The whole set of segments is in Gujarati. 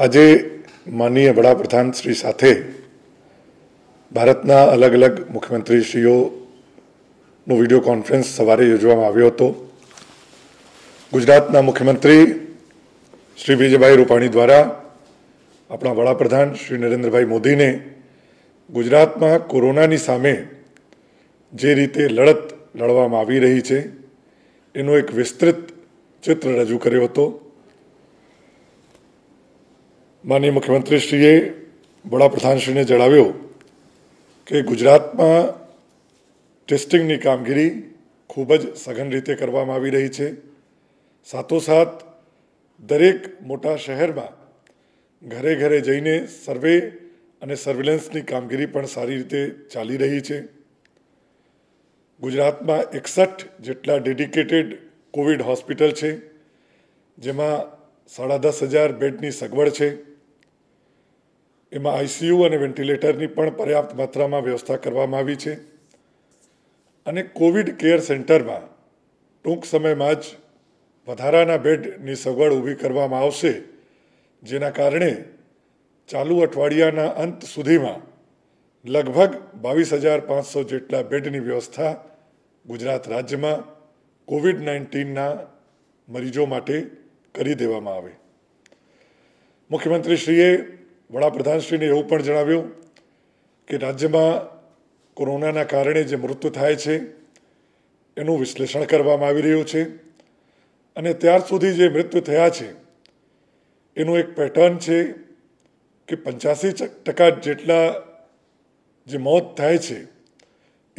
આજે માનનીય વડાપ્રધાન શ્રી સાથે ભારતના અલગ અલગ મુખ્યમંત્રીશ્રીઓનો વિડીયો કોન્ફરન્સ સવારે યોજવામાં આવ્યો હતો ગુજરાતના મુખ્યમંત્રી શ્રી વિજયભાઈ રૂપાણી દ્વારા આપણા વડાપ્રધાન શ્રી નરેન્દ્રભાઈ મોદીને ગુજરાતમાં કોરોનાની સામે જે રીતે લડત લડવામાં આવી રહી છે એનો એક વિસ્તૃત ચિત્ર રજૂ કર્યો હતો માનીય મુખ્યમંત્રીશ્રીએ વડાપ્રધાનશ્રીને જણાવ્યું કે ગુજરાતમાં ટેસ્ટિંગની કામગીરી ખૂબ જ સઘન રીતે કરવામાં આવી રહી છે સાથોસાથ દરેક મોટા શહેરમાં ઘરે ઘરે જઈને સર્વે અને સર્વેલન્સની કામગીરી પણ સારી રીતે ચાલી રહી છે ગુજરાતમાં એકસઠ જેટલા ડેડિકેટેડ કોવિડ હોસ્પિટલ છે જેમાં સાડા દસ હજાર બેડની સગવડ છે એમાં આઈસીયુ અને વેન્ટિલેટરની પણ પર્યાપ્ત માત્રામાં વ્યવસ્થા કરવામાં આવી છે અને કોવિડ કેર સેન્ટરમાં ટૂંક સમયમાં જ વધારાના બેડની સગવડ ઊભી કરવામાં આવશે જેના કારણે ચાલુ અઠવાડિયાના અંત સુધીમાં લગભગ બાવીસ હજાર પાંચસો જેટલા બેડની વ્યવસ્થા ગુજરાત રાજ્યમાં કોવિડ નાઇન્ટીનના મરીજો માટે કરી દેવામાં આવે મુખ્યમંત્રીશ્રીએ વડાપ્રધાનશ્રીને એવું પણ જણાવ્યું કે રાજ્યમાં કોરોનાના કારણે જે મૃત્યુ થાય છે એનું વિશ્લેષણ કરવામાં આવી રહ્યું છે અને ત્યાર સુધી જે મૃત્યુ થયા છે એનું એક પેટર્ન છે કે પંચ્યાસી ટકા જેટલા જે મોત થાય છે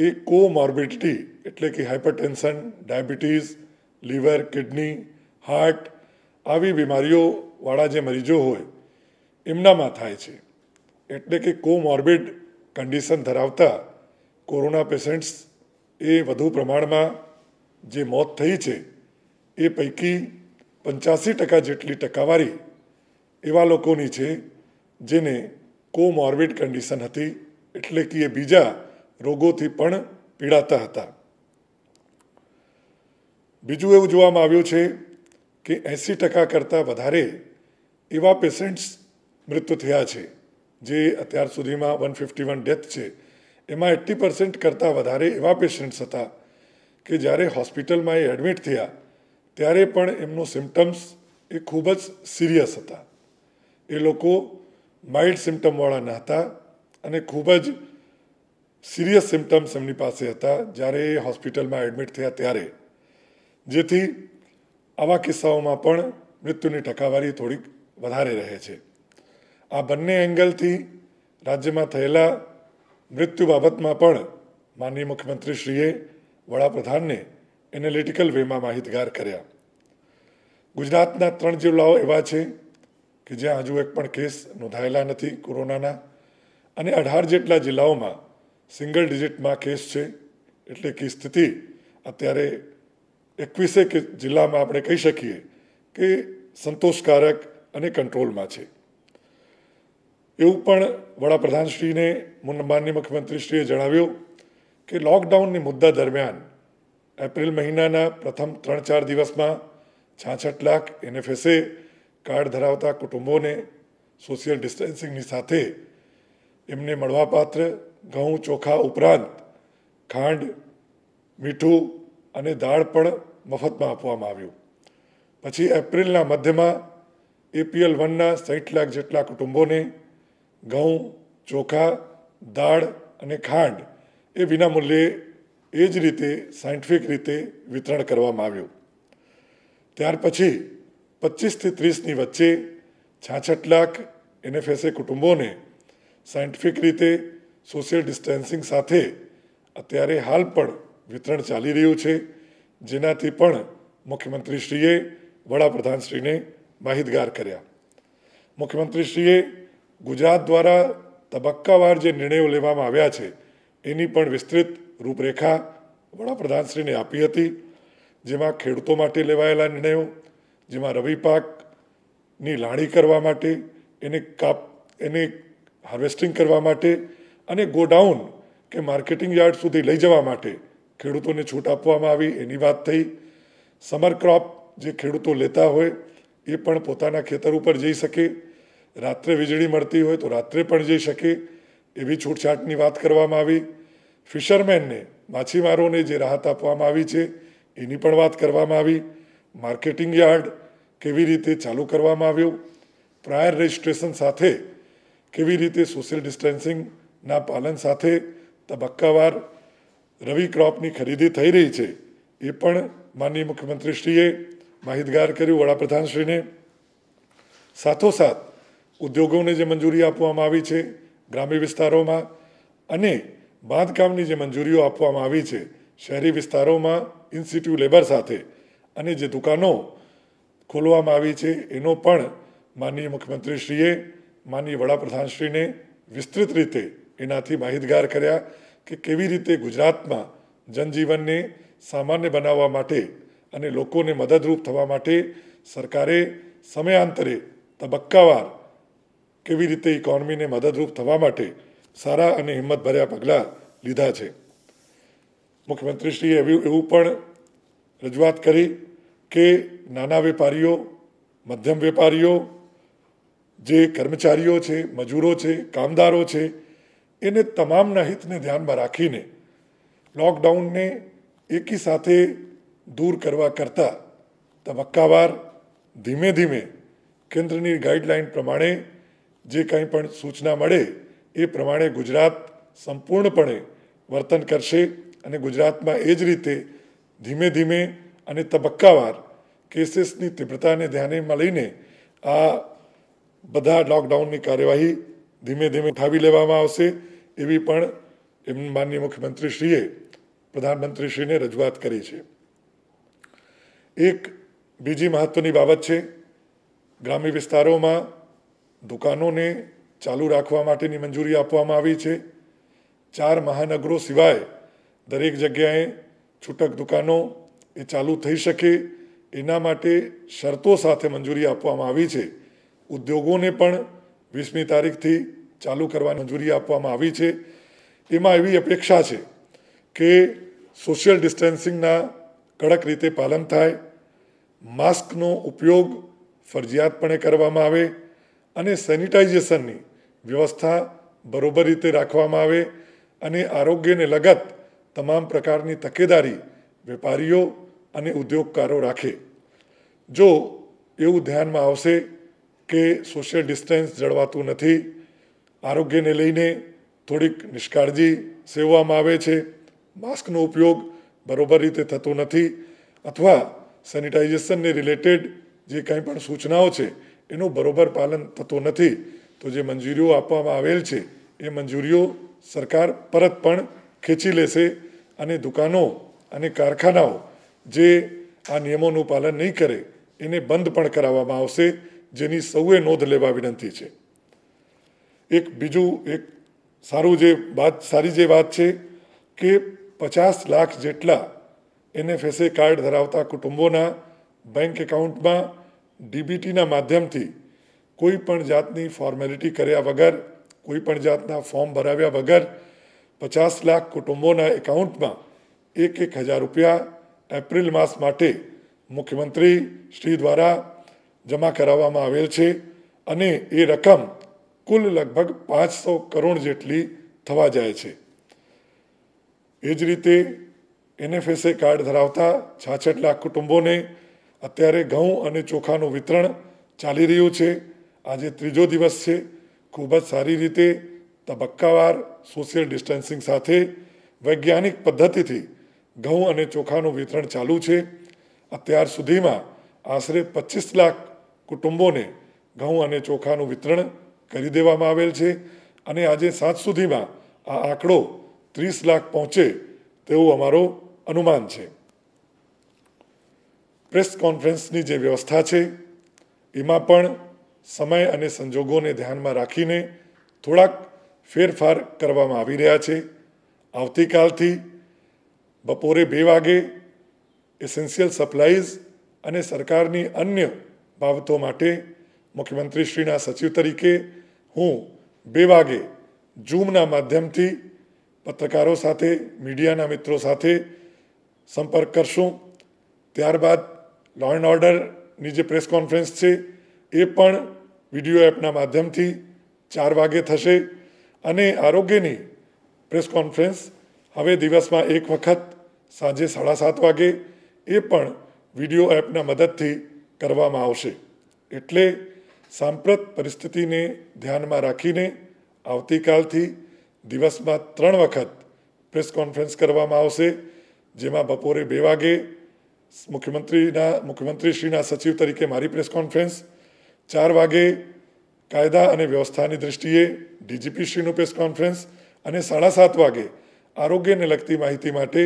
એ કોમોર્બિડિટી એટલે કે hypertension diabetes liver kidney heart આવી બીમારીઓવાળા જે મરીજો હોય એમનામાં થાય છે એટલે કે કોમોર્બિડ કન્ડિશન ધરાવતા કોરોના પેશન્ટ્સ એ વધુ પ્રમાણમાં જે મોત થઈ છે એ પૈકી પંચ્યાસી ટકા જેટલી ટકાવારી એવા લોકોની છે જેને કોમોર્બિડ કન્ડિશન હતી એટલે કે એ બીજા રોગોથી પણ પીડાતા હતા બીજું એવું જોવામાં આવ્યું છે કે એંસી ટકા કરતાં વધારે એવા પેશન્ટ્સ મૃત્યુ થયા છે જે અત્યાર સુધીમાં વન ફિફ્ટી વન ડેથ છે એમાં એટી પર્સન્ટ કરતાં વધારે એવા પેશન્ટ્સ હતા કે જ્યારે હોસ્પિટલમાં એ એડમિટ થયા ત્યારે પણ એમનું સિમ્ટમ્સ એ ખૂબ જ સિરિયસ હતા એ લોકો માઇલ્ડ સિમ્ટમવાળા હતા અને ખૂબ જ સિરિયસ સિમ્ટમ્સ એમની પાસે હતા જ્યારે એ હોસ્પિટલમાં એડમિટ થયા ત્યારે જેથી આવા કિસ્સાઓમાં પણ મૃત્યુની ટકાવારી થોડીક વધારે રહે છે આ બંને એંગલથી રાજ્યમાં થયેલા મૃત્યુ બાબતમાં પણ માનનીય મુખ્યમંત્રીશ્રીએ વડાપ્રધાનને એનાલિટિકલ વેમાં માહિતગાર કર્યા ગુજરાતના ત્રણ જિલ્લાઓ એવા છે કે જ્યાં હજુ એક પણ કેસ નોંધાયેલા નથી કોરોનાના અને અઢાર જેટલા જિલ્લાઓમાં સિંગલ ડિજિટમાં કેસ છે એટલે કે સ્થિતિ અત્યારે એકવીસેક જિલ્લામાં આપણે કહી શકીએ કે સંતોષકારક અને કંટ્રોલમાં છે એવું પણ વડાપ્રધાનશ્રીને માન્ય મુખ્યમંત્રીશ્રીએ જણાવ્યું કે લોકડાઉનની મુદ્દા દરમિયાન એપ્રિલ મહિનાના પ્રથમ ત્રણ ચાર દિવસમાં છાછઠ લાખ એનએફએસએ કાર્ડ ધરાવતા કુટુંબોને સોશિયલ ડિસ્ટન્સિંગની સાથે એમને મળવાપાત્ર ઘઉં ચોખા ઉપરાંત ખાંડ મીઠું અને દાળ પણ મફતમાં આપવામાં આવ્યું પછી એપ્રિલના મધ્યમાં એપીએલ વનના સાઠ લાખ જેટલા કુટુંબોને ઘઉં ચોખા દાળ અને ખાંડ એ વિનામૂલ્યે એ જ રીતે સાયન્ટિફિક રીતે વિતરણ કરવામાં આવ્યું ત્યાર પછી પચીસથી ત્રીસની વચ્ચે છાછઠ લાખ એનએફએસએ કુટુંબોને સાયન્ટિફિક રીતે સોશિયલ ડિસ્ટન્સિંગ સાથે અત્યારે હાલ પણ વિતરણ ચાલી રહ્યું છે જેનાથી પણ મુખ્યમંત્રીશ્રીએ વડાપ્રધાનશ્રીને માહિતગાર કર્યા મુખ્યમંત્રીશ્રીએ ગુજરાત દ્વારા તબક્કાવાર જે નિર્ણયો લેવામાં આવ્યા છે એની પણ વિસ્તૃત રૂપરેખા વડાપ્રધાનશ્રીને આપી હતી જેમાં ખેડૂતો માટે લેવાયેલા નિર્ણયો જેમાં રવિ પાકની લાણી કરવા માટે એને કાપ એને હાર્વેસ્ટિંગ કરવા માટે અને ગોડાઉન કે માર્કેટિંગ યાર્ડ સુધી લઈ જવા માટે ખેડૂતોને છૂટ આપવામાં આવી એની વાત થઈ સમર ક્રોપ જે ખેડૂતો લેતા હોય એ પણ પોતાના ખેતર ઉપર જઈ શકે રાત્રે વીજળી મળતી હોય તો રાત્રે પણ જઈ શકે એવી છૂટછાટની વાત કરવામાં આવી ફિશરમેનને માછીમારોને જે રાહત આપવામાં આવી છે એની પણ વાત કરવામાં આવી માર્કેટિંગ યાર્ડ કેવી રીતે ચાલુ કરવામાં આવ્યું પ્રાયર રજિસ્ટ્રેશન સાથે કેવી રીતે સોશિયલ ડિસ્ટન્સિંગના પાલન સાથે તબક્કાવાર રવિ ક્રોપની ખરીદી થઈ રહી છે એ પણ માનનીય મુખ્યમંત્રીશ્રીએ માહિતગાર કર્યું વડાપ્રધાનશ્રીને સાથોસાથ ઉદ્યોગોને જે મંજૂરી આપવામાં આવી છે ગ્રામ્ય વિસ્તારોમાં અને બાંધકામની જે મંજૂરીઓ આપવામાં આવી છે શહેરી વિસ્તારોમાં ઇન્સ્ટિટ્યૂટ લેબર સાથે અને જે દુકાનો ખોલવામાં આવી છે એનો પણ માનનીય મુખ્યમંત્રીશ્રીએ માનનીય વડાપ્રધાનશ્રીને વિસ્તૃત રીતે એનાથી માહિતગાર કર્યા કે કેવી રીતે ગુજરાતમાં જનજીવનને સામાન્ય બનાવવા માટે અને લોકોને મદદરૂપ થવા માટે સરકારે સમયાંતરે તબક્કાવાર કેવી રીતે ઇકોનોમીને મદદરૂપ થવા માટે સારા અને હિંમતભર્યા પગલાં લીધા છે મુખ્યમંત્રીશ્રીએ એવી એવું પણ રજૂઆત કરી કે નાના વેપારીઓ મધ્યમ વેપારીઓ જે કર્મચારીઓ છે મજૂરો છે કામદારો છે એને તમામના હિતને ધ્યાનમાં રાખીને લોકડાઉનને એકી સાથે દૂર કરવા કરતાં તબક્કાવાર ધીમે ધીમે કેન્દ્રની ગાઈડલાઈન પ્રમાણે જે કંઈ પણ સૂચના મળે એ પ્રમાણે ગુજરાત સંપૂર્ણપણે વર્તન કરશે અને ગુજરાતમાં એ જ રીતે ધીમે ધીમે અને તબક્કાવાર કેસીસની તીવ્રતાને ધ્યાનમાં લઈને આ બધા લોકડાઉનની કાર્યવાહી ધીમે ધીમે ઉઠાવી લેવામાં આવશે એવી પણ એમ માનનીય મુખ્યમંત્રીશ્રીએ પ્રધાનમંત્રીશ્રીને રજૂઆત કરી છે એક બીજી મહત્ત્વની બાબત છે ગ્રામ્ય વિસ્તારોમાં દુકાનોને ચાલુ રાખવા માટેની મંજૂરી આપવામાં આવી છે ચાર મહાનગરો સિવાય દરેક જગ્યાએ છૂટક દુકાનો એ ચાલુ થઈ શકે એના માટે શરતો સાથે મંજૂરી આપવામાં આવી છે ઉદ્યોગોને પણ વીસમી તારીખથી ચાલુ કરવાની મંજૂરી આપવામાં આવી છે એમાં એવી અપેક્ષા છે કે સોશિયલ ડિસ્ટન્સિંગના કડક રીતે પાલન થાય માસ્કનો ઉપયોગ ફરજિયાતપણે કરવામાં આવે અને સેનિટાઇઝેશનની વ્યવસ્થા બરોબર રીતે રાખવામાં આવે અને આરોગ્યને લગત તમામ પ્રકારની તકેદારી વેપારીઓ અને ઉદ્યોગકારો રાખે જો એવું ધ્યાનમાં આવશે કે સોશિયલ ડિસ્ટન્સ જળવાતું નથી આરોગ્યને લઈને થોડીક નિષ્કાળજી સેવવામાં આવે છે માસ્કનો ઉપયોગ બરોબર રીતે થતો નથી અથવા સેનિટાઇઝેશનને રિલેટેડ જે કંઈ પણ સૂચનાઓ છે એનું બરોબર પાલન થતું નથી તો જે મંજૂરીઓ આપવામાં આવેલ છે એ મંજૂરીઓ સરકાર પરત પણ ખેંચી લેશે અને દુકાનો અને કારખાનાઓ જે આ નિયમોનું પાલન નહીં કરે એને બંધ પણ કરાવવામાં આવશે જેની સૌએ નોંધ લેવા વિનંતી છે એક બીજું એક સારું જે વાત સારી જે વાત છે કે પચાસ લાખ જેટલા એનએફએસએ કાર્ડ ધરાવતા કુટુંબોના બેંક એકાઉન્ટમાં ડીબીટીના માધ્યમથી કોઈ પણ જાતની ફોર્મેલિટી કર્યા વગર કોઈ પણ જાતના ફોર્મ ભરાવ્યા વગર પચાસ લાખ કુટુંબોના એકાઉન્ટમાં એક એક હજાર રૂપિયા એપ્રિલ માસ માટે મુખ્યમંત્રી શ્રી દ્વારા જમા કરાવવામાં આવેલ છે અને એ રકમ કુલ લગભગ પાંચસો કરોડ જેટલી થવા જાય છે એ જ રીતે એનએફએસએ કાર્ડ ધરાવતા છાછઠ લાખ કુટુંબોને અત્યારે ઘઉં અને ચોખાનું વિતરણ ચાલી રહ્યું છે આજે ત્રીજો દિવસ છે ખૂબ જ સારી રીતે તબક્કાવાર સોશિયલ ડિસ્ટન્સિંગ સાથે વૈજ્ઞાનિક પદ્ધતિથી ઘઉં અને ચોખાનું વિતરણ ચાલુ છે અત્યાર સુધીમાં આશરે પચીસ લાખ કુટુંબોને ઘઉં અને ચોખાનું વિતરણ કરી દેવામાં આવેલ છે અને આજે સાંજ સુધીમાં આ આંકડો ત્રીસ લાખ પહોંચે તેવું અમારો અનુમાન છે પ્રેસ કોન્ફરન્સની જે વ્યવસ્થા છે એમાં પણ સમય અને સંજોગોને ધ્યાનમાં રાખીને થોડાક ફેરફાર કરવામાં આવી રહ્યા છે આવતીકાલથી બપોરે બે વાગે એસેન્શિયલ સપ્લાઈઝ અને સરકારની અન્ય બાબતો માટે મુખ્યમંત્રીશ્રીના સચિવ તરીકે હું બે વાગે ઝૂમના માધ્યમથી પત્રકારો સાથે મીડિયાના મિત્રો સાથે સંપર્ક કરશું ત્યારબાદ લો એન્ડ ઓર્ડરની જે પ્રેસ કોન્ફરન્સ છે એ પણ વિડીયો એપના માધ્યમથી ચાર વાગે થશે અને આરોગ્યની પ્રેસ કોન્ફરન્સ હવે દિવસમાં એક વખત સાંજે સાડા સાત વાગે એ પણ વિડીયો એપના મદદથી કરવામાં આવશે એટલે સાંપ્રત પરિસ્થિતિને ધ્યાનમાં રાખીને આવતીકાલથી દિવસમાં ત્રણ વખત પ્રેસ કોન્ફરન્સ કરવામાં આવશે જેમાં બપોરે બે વાગે મુખ્યમંત્રીના મુખ્યમંત્રીશ્રીના સચિવ તરીકે મારી પ્રેસ કોન્ફરન્સ ચાર વાગે કાયદા અને વ્યવસ્થાની દ્રષ્ટિએ ડીજીપીશ્રીનું પ્રેસ કોન્ફરન્સ અને સાડા સાત વાગે આરોગ્યને લગતી માહિતી માટે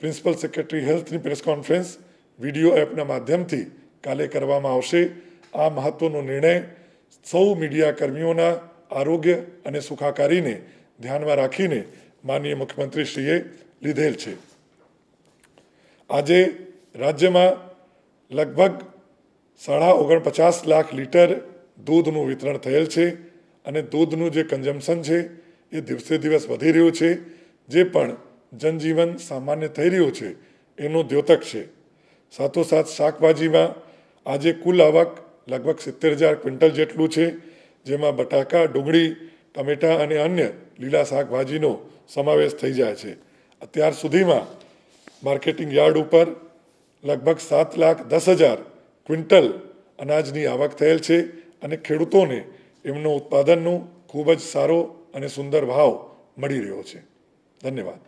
પ્રિન્સિપલ સેક્રેટરી હેલ્થની પ્રેસ કોન્ફરન્સ વિડીયો એપના માધ્યમથી કાલે કરવામાં આવશે આ મહત્વનો નિર્ણય સૌ મીડિયા કર્મીઓના આરોગ્ય અને સુખાકારીને ધ્યાનમાં રાખીને માનનીય મુખ્યમંત્રીશ્રીએ લીધેલ છે આજે રાજ્યમાં લગભગ સાડા ઓગણપચાસ લાખ લીટર દૂધનું વિતરણ થયેલ છે અને દૂધનું જે કન્ઝમ્પશન છે એ દિવસે દિવસ વધી રહ્યું છે જે પણ જનજીવન સામાન્ય થઈ રહ્યું છે એનું દ્યોતક છે સાથોસાથ શાકભાજીમાં આજે કુલ આવક લગભગ સિત્તેર હજાર ક્વિન્ટલ જેટલું છે જેમાં બટાકા ડુંગળી ટમેટાં અને અન્ય લીલા શાકભાજીનો સમાવેશ થઈ જાય છે અત્યાર સુધીમાં માર્કેટિંગ યાર્ડ ઉપર લગભગ સાત લાખ દસ હજાર ક્વિન્ટલ અનાજની આવક થયેલ છે અને ખેડૂતોને એમનું ઉત્પાદનનું ખૂબ જ સારો અને સુંદર ભાવ મળી રહ્યો છે ધન્યવાદ